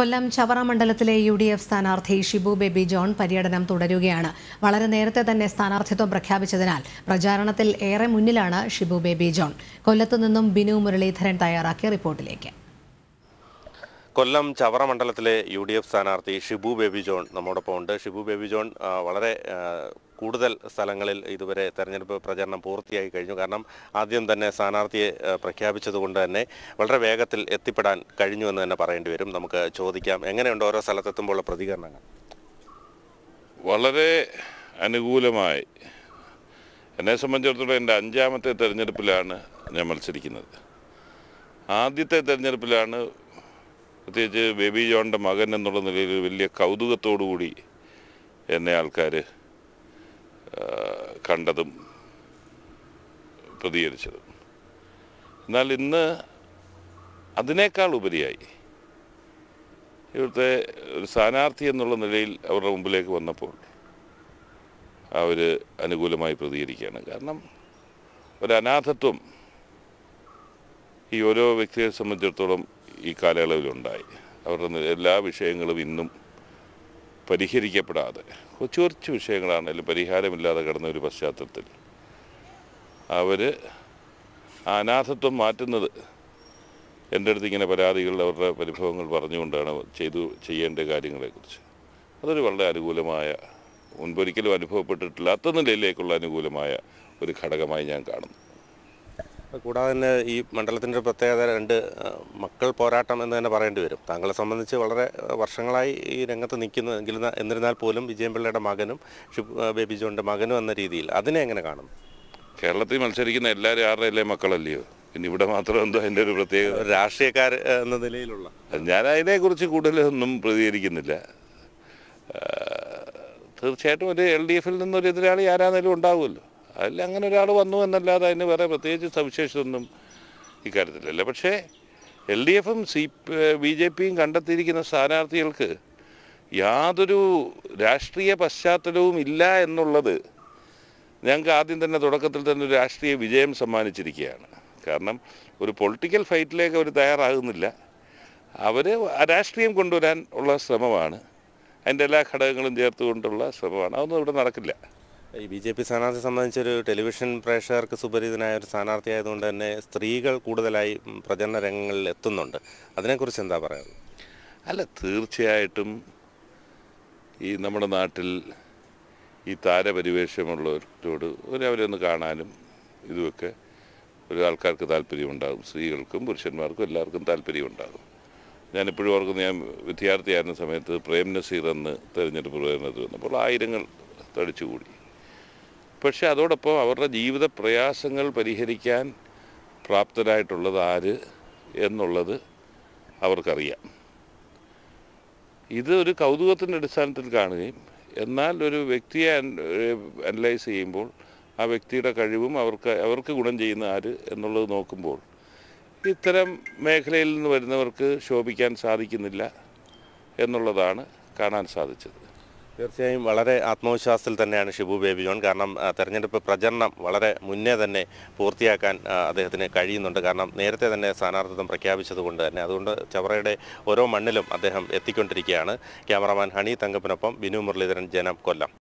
കൊല്ലം ചവറ മണ്ഡലത്തിലെ U D F സ്ഥാനാർത്ഥി Shibu baby John പര്യടനം തുടരുകയാണ് വളരെ നേരത്തെ തന്നെ സ്ഥാനാർത്ഥിത്വം പ്രഖ്യാപിച്ചതിനാൽ പ്രചാരണത്തിൽ ഏറെ മുന്നിലാണ് ഷിബു ബേബി ജോൺ കൊല്ലത്തു നിന്നും ബിനു മുരളീധരൻ തയ്യാറാക്കിയ റിപ്പോർട്ടിലേക്ക് കൊല്ലം ചവറ മണ്ഡലത്തിലെ യു ഡി എഫ് സ്ഥാനാർത്ഥി ഷിബു ബേബി ജോൺ നമ്മോടൊപ്പം ഉണ്ട് ഷിബു ബേബി ജോൺ വളരെ കൂടുതൽ സ്ഥലങ്ങളിൽ ഇതുവരെ തെരഞ്ഞെടുപ്പ് പ്രചാരണം പൂർത്തിയായി കഴിഞ്ഞു കാരണം ആദ്യം തന്നെ സ്ഥാനാർത്ഥിയെ പ്രഖ്യാപിച്ചതുകൊണ്ട് തന്നെ വളരെ വേഗത്തിൽ എത്തിപ്പെടാൻ കഴിഞ്ഞു എന്ന് തന്നെ പറയേണ്ടി വരും നമുക്ക് ചോദിക്കാം എങ്ങനെയുണ്ട് ഓരോ സ്ഥലത്തെത്തുമ്പോൾ പ്രതികരണങ്ങൾ വളരെ അനുകൂലമായി എന്നെ സംബന്ധിച്ചിടത്തോളം എൻ്റെ അഞ്ചാമത്തെ തെരഞ്ഞെടുപ്പിലാണ് ഞാൻ മത്സരിക്കുന്നത് ആദ്യത്തെ തെരഞ്ഞെടുപ്പിലാണ് പ്രത്യേകിച്ച് ബേബി ജോണിൻ്റെ മകൻ എന്നുള്ള നിലയിൽ വലിയ കൗതുകത്തോടു കൂടി എന്നെ ആൾക്കാർ കണ്ടതും പ്രതികരിച്ചതും എന്നാൽ ഇന്ന് അതിനേക്കാൾ ഉപരിയായി ഇവിടുത്തെ ഒരു സ്ഥാനാർത്ഥി എന്നുള്ള നിലയിൽ അവരുടെ മുമ്പിലേക്ക് വന്നപ്പോൾ അവർ അനുകൂലമായി പ്രതികരിക്കുകയാണ് കാരണം ഒരു അനാഥത്വം ഈ ഓരോ വ്യക്തിയെ സംബന്ധിച്ചിടത്തോളം ഈ കാലയളവിലുണ്ടായി അവരുടെ എല്ലാ വിഷയങ്ങളും ഇന്നും പരിഹരിക്കപ്പെടാതെ കൊച്ചു കുറച്ച് വിഷയങ്ങളാണെങ്കിലും പരിഹാരമില്ലാതെ കിടന്ന ഒരു പശ്ചാത്തലത്തിൽ അവർ അനാഥത്വം മാറ്റുന്നത് എൻ്റെ അടുത്ത് ഇങ്ങനെ പരാതികൾ അവരുടെ പരിഭവങ്ങൾ പറഞ്ഞുകൊണ്ടാണ് ചെയ്തു ചെയ്യേണ്ട കാര്യങ്ങളെക്കുറിച്ച് അതൊരു വളരെ അനുകൂലമായ മുൻപൊരിക്കലും അനുഭവപ്പെട്ടിട്ടില്ലാത്ത നിലയിലേക്കുള്ള അനുകൂലമായ ഒരു ഘടകമായി ഞാൻ കാണുന്നു കൂടാതെ തന്നെ ഈ മണ്ഡലത്തിൻ്റെ പ്രത്യേകത രണ്ട് മക്കൾ പോരാട്ടം എന്ന് തന്നെ പറയേണ്ടി വരും താങ്കളെ സംബന്ധിച്ച് വളരെ വർഷങ്ങളായി ഈ രംഗത്ത് നിൽക്കുന്നു എങ്കിലും എന്നിരുന്നാൽ പോലും വിജയൻ മകനും മകനും ബേബി ജോണിൻ്റെ മകനും എന്ന രീതിയിൽ അതിനെ എങ്ങനെ കാണും കേരളത്തിൽ മത്സരിക്കുന്ന എല്ലാവരും ആരുടെയല്ലേ മക്കളല്ലയോ പിന്നെ ഇവിടെ മാത്രം എന്തോ അതിൻ്റെ ഒരു പ്രത്യേക രാഷ്ട്രീയക്കാർ എന്ന നിലയിലുള്ള ഞാൻ അതിനെക്കുറിച്ച് കൂടുതലൊന്നും പ്രതികരിക്കുന്നില്ല തീർച്ചയായിട്ടും ഒരു എൽ ഡി എഫിൽ നിന്നൊരു എതിരാളി ആരാന്നേലും ഉണ്ടാവുമല്ലോ അതിൽ അങ്ങനെ ഒരാൾ വന്നു എന്നല്ലാതെ അതിന് വേറെ പ്രത്യേകിച്ച് സവിശേഷതയൊന്നും ഇക്കാര്യത്തിലല്ല പക്ഷേ എൽ ഡി എഫും സി ബി ജെ പിയും കണ്ടെത്തിയിരിക്കുന്ന സ്ഥാനാർത്ഥികൾക്ക് യാതൊരു രാഷ്ട്രീയ പശ്ചാത്തലവും ഇല്ല എന്നുള്ളത് ഞങ്ങൾക്ക് ആദ്യം തന്നെ തുടക്കത്തിൽ തന്നെ ഒരു രാഷ്ട്രീയ വിജയം സമ്മാനിച്ചിരിക്കുകയാണ് കാരണം ഒരു പൊളിറ്റിക്കൽ ഫൈറ്റിലേക്ക് അവർ തയ്യാറാകുന്നില്ല അവർ രാഷ്ട്രീയം കൊണ്ടുവരാൻ ഉള്ള ശ്രമമാണ് അതിൻ്റെ എല്ലാ ഘടകങ്ങളും ചേർത്തുകൊണ്ടുള്ള ശ്രമമാണ് അതൊന്നും ഇവിടെ നടക്കില്ല ഈ ബി ജെ പി സ്ഥാനാർത്ഥിയെ സംബന്ധിച്ചൊരു ടെലിവിഷൻ പ്രേക്ഷകർക്ക് സുപരിതനായ ഒരു സ്ഥാനാർത്ഥി ആയതുകൊണ്ട് തന്നെ സ്ത്രീകൾ കൂടുതലായി പ്രചരണ രംഗങ്ങളിൽ എത്തുന്നുണ്ട് അതിനെക്കുറിച്ച് എന്താ പറയുന്നത് അല്ല തീർച്ചയായിട്ടും ഈ നമ്മുടെ നാട്ടിൽ ഈ താരപരിവേഷമുള്ളവരോട് ഒരവരൊന്ന് കാണാനും ഇതുമൊക്കെ ഒരു ആൾക്കാർക്ക് താല്പര്യമുണ്ടാകും സ്ത്രീകൾക്കും പുരുഷന്മാർക്കും എല്ലാവർക്കും താല്പര്യമുണ്ടാകും ഞാനിപ്പോഴും ഓർക്കുന്നു ഞാൻ വിദ്യാർത്ഥിയായിരുന്ന സമയത്ത് പ്രേം നസീർ എന്ന് തെരഞ്ഞെടുപ്പ് പ്രചരണത്തിൽ വന്നപ്പോൾ ആയിരങ്ങൾ തടിച്ചുകൂടി പക്ഷെ അതോടൊപ്പം അവരുടെ ജീവിത പ്രയാസങ്ങൾ പരിഹരിക്കാൻ പ്രാപ്തരായിട്ടുള്ളത് ആര് എന്നുള്ളത് അവർക്കറിയാം ഇത് ഒരു കൗതുകത്തിൻ്റെ അടിസ്ഥാനത്തിൽ കാണുകയും എന്നാൽ ഒരു വ്യക്തിയെ അനലൈസ് ചെയ്യുമ്പോൾ ആ വ്യക്തിയുടെ കഴിവും അവർക്ക് അവർക്ക് ഗുണം ചെയ്യുന്ന ആര് എന്നുള്ളത് നോക്കുമ്പോൾ ഇത്തരം മേഖലയിൽ നിന്ന് വരുന്നവർക്ക് ശോഭിക്കാൻ സാധിക്കുന്നില്ല എന്നുള്ളതാണ് കാണാൻ സാധിച്ചത് തീർച്ചയായും വളരെ ആത്മവിശ്വാസത്തിൽ തന്നെയാണ് ഷിബു ബേബി ജോൺ കാരണം തെരഞ്ഞെടുപ്പ് പ്രചരണം വളരെ മുന്നേ തന്നെ പൂർത്തിയാക്കാൻ അദ്ദേഹത്തിന് കഴിയുന്നുണ്ട് കാരണം നേരത്തെ തന്നെ സ്ഥാനാർത്ഥിത്വം പ്രഖ്യാപിച്ചതുകൊണ്ട് തന്നെ അതുകൊണ്ട് ചവറയുടെ ഓരോ മണ്ണിലും അദ്ദേഹം എത്തിക്കൊണ്ടിരിക്കുകയാണ് ക്യാമറമാൻ ഹണി തങ്കപ്പനൊപ്പം ബിനു മുരളീധരൻ ജനം കൊല്ലം